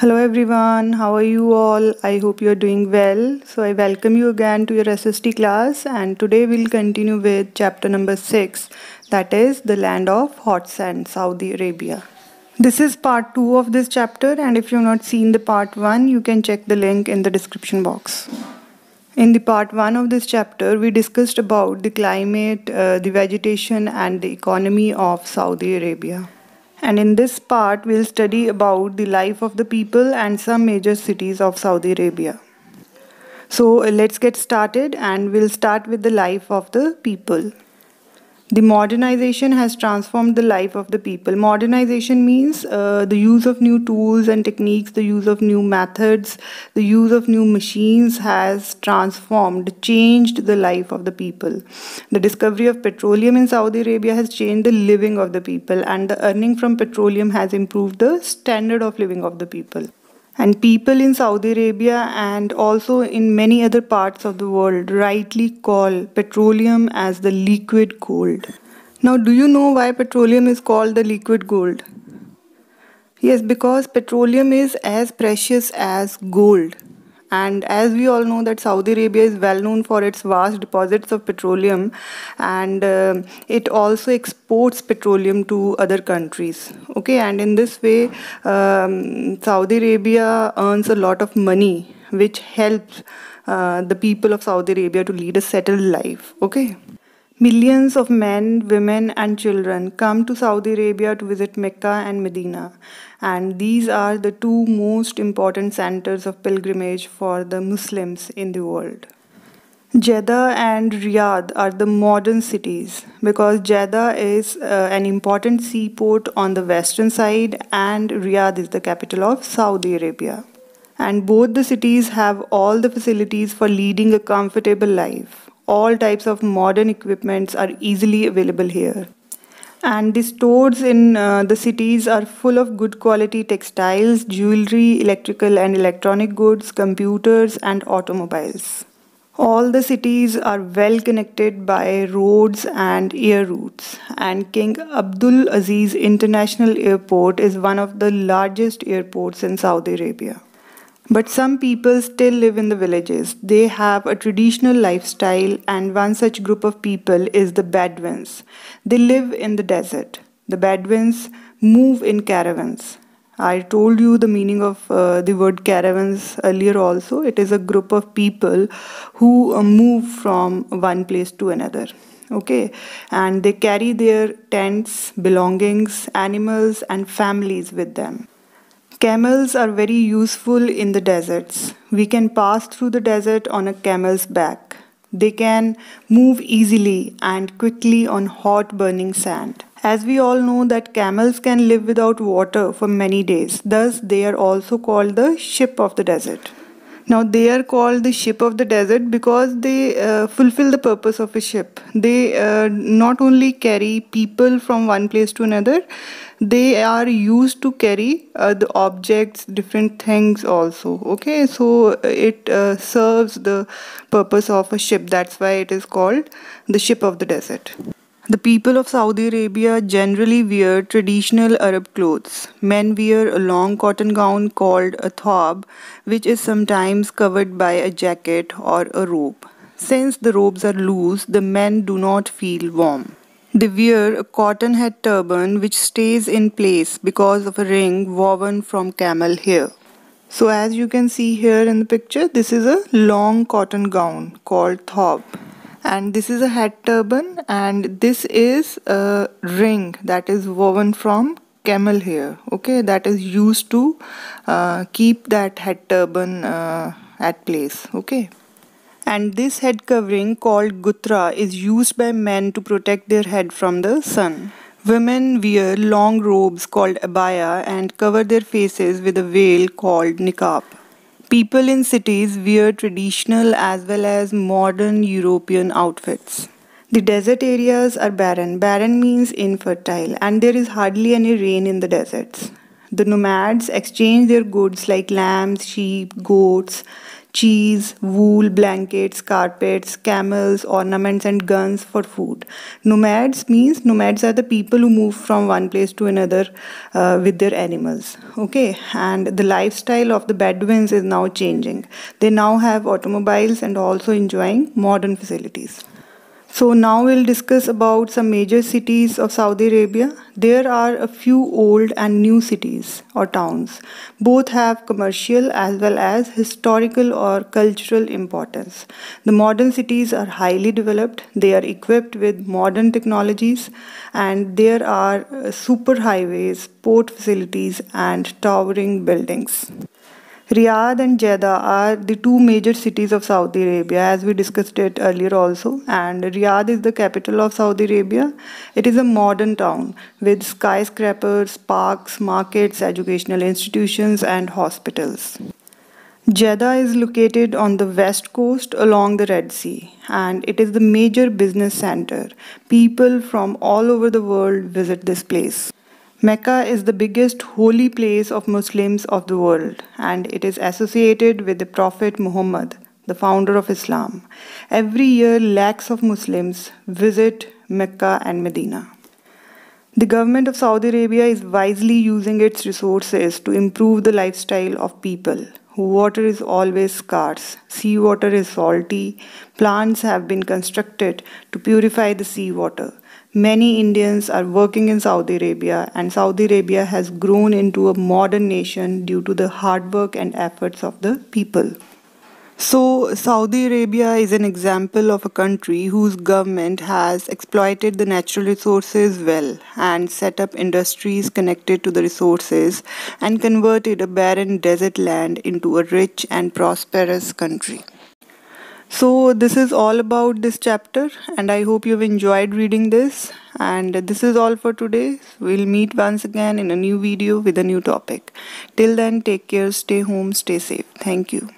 hello everyone how are you all i hope you are doing well so i welcome you again to your sst class and today we'll continue with chapter number 6 that is the land of hot sand saudi arabia this is part 2 of this chapter and if you've not seen the part 1 you can check the link in the description box in the part 1 of this chapter we discussed about the climate uh, the vegetation and the economy of saudi arabia and in this part, we'll study about the life of the people and some major cities of Saudi Arabia. So let's get started and we'll start with the life of the people. The modernization has transformed the life of the people. Modernization means uh, the use of new tools and techniques, the use of new methods, the use of new machines has transformed, changed the life of the people. The discovery of petroleum in Saudi Arabia has changed the living of the people, and the earning from petroleum has improved the standard of living of the people. And people in Saudi Arabia and also in many other parts of the world rightly call petroleum as the liquid gold. Now, do you know why petroleum is called the liquid gold? Yes, because petroleum is as precious as gold. And as we all know that Saudi Arabia is well known for its vast deposits of petroleum and uh, it also exports petroleum to other countries. Okay, and in this way, um, Saudi Arabia earns a lot of money which helps uh, the people of Saudi Arabia to lead a settled life. Okay. Millions of men, women, and children come to Saudi Arabia to visit Mecca and Medina, and these are the two most important centers of pilgrimage for the Muslims in the world. Jeddah and Riyadh are the modern cities because Jeddah is uh, an important seaport on the western side, and Riyadh is the capital of Saudi Arabia. And both the cities have all the facilities for leading a comfortable life all types of modern equipments are easily available here. And the stores in uh, the cities are full of good quality textiles, jewelry, electrical and electronic goods, computers, and automobiles. All the cities are well connected by roads and air routes, and King Abdul Aziz International Airport is one of the largest airports in Saudi Arabia. But some people still live in the villages. They have a traditional lifestyle, and one such group of people is the Bedouins. They live in the desert. The Bedouins move in caravans. I told you the meaning of uh, the word caravans earlier also. It is a group of people who uh, move from one place to another. Okay, and they carry their tents, belongings, animals, and families with them. Camels are very useful in the deserts. We can pass through the desert on a camel's back. They can move easily and quickly on hot burning sand. As we all know that camels can live without water for many days. Thus they are also called the ship of the desert. Now they are called the ship of the desert because they uh, fulfill the purpose of a ship. They uh, not only carry people from one place to another, they are used to carry uh, the objects, different things also. Okay, so it uh, serves the purpose of a ship. That's why it is called the ship of the desert. The people of Saudi Arabia generally wear traditional Arab clothes. Men wear a long cotton gown called a thawb, which is sometimes covered by a jacket or a robe. Since the robes are loose, the men do not feel warm. They wear a cotton head turban which stays in place because of a ring woven from camel hair. So as you can see here in the picture, this is a long cotton gown called thawb and this is a head turban and this is a ring that is woven from camel hair okay that is used to uh, keep that head turban uh, at place okay and this head covering called gutra is used by men to protect their head from the sun Women wear long robes called abaya and cover their faces with a veil called niqab. People in cities wear traditional as well as modern European outfits. The desert areas are barren. Barren means infertile, and there is hardly any rain in the deserts. The nomads exchanged their goods like lambs, sheep, goats, cheese, wool, blankets, carpets, camels, ornaments, and guns for food. Nomads means nomads are the people who move from one place to another uh, with their animals. Okay, and the lifestyle of the Bedouins is now changing. They now have automobiles and also enjoying modern facilities. So now we'll discuss about some major cities of Saudi Arabia. There are a few old and new cities or towns. Both have commercial as well as historical or cultural importance. The modern cities are highly developed. They are equipped with modern technologies and there are uh, super highways, port facilities and towering buildings. Riyadh and Jeddah are the two major cities of Saudi Arabia, as we discussed it earlier also. And Riyadh is the capital of Saudi Arabia. It is a modern town with skyscrapers, parks, markets, educational institutions, and hospitals. Jeddah is located on the west coast along the Red Sea and it is the major business center. People from all over the world visit this place. Mecca is the biggest holy place of Muslims of the world and it is associated with the Prophet Muhammad, the founder of Islam. Every year, lakhs of Muslims visit Mecca and Medina. The government of Saudi Arabia is wisely using its resources to improve the lifestyle of people. Water is always scarce. Seawater is salty. Plants have been constructed to purify the seawater. Many Indians are working in Saudi Arabia, and Saudi Arabia has grown into a modern nation due to the hard work and efforts of the people. So, Saudi Arabia is an example of a country whose government has exploited the natural resources well and set up industries connected to the resources and converted a barren desert land into a rich and prosperous country. So, this is all about this chapter, and I hope you've enjoyed reading this. And this is all for today. We'll meet once again in a new video with a new topic. Till then, take care, stay home, stay safe. Thank you.